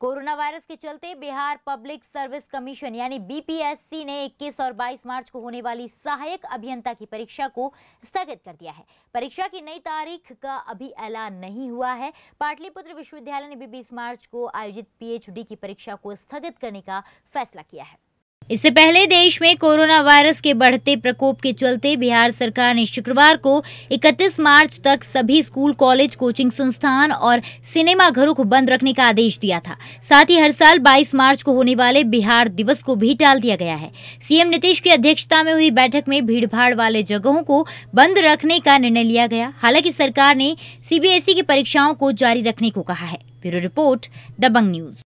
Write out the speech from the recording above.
corona virus के चलते Bihar public service commission यानी बीपीएससी ने 21 और 22 मार्च को होने वाली सहायक अभियंता की परीक्षा को स्थगित कर दिया है परीक्षा की नई तारीख का अभी ऐलान नहीं हुआ है पाटलिपुत्र विश्वविद्यालय ने भी 20 मार्च को आयोजित पीएचडी की परीक्षा को स्थगित करने का फैसला किया है इससे पहले देश में कोरोना वायरस के बढ़ते प्रकोप के चलते बिहार सरकार ने शुक्रवार को 31 मार्च तक सभी स्कूल कॉलेज कोचिंग संस्थान और सिनेमाघरों को बंद रखने का आदेश दिया था साथ ही हर साल 22 मार्च को होने वाले बिहार दिवस को भी टाल दिया गया है सीएम नीतीश की अध्यक्षता में हुई बैठक में भीड़ वाले जगहों को बंद रखने का निर्णय लिया गया हालांकि सरकार ने सीबीएसई की परीक्षाओं को जारी रखने को कहा है ब्यूरो रिपोर्ट दबंग न्यूज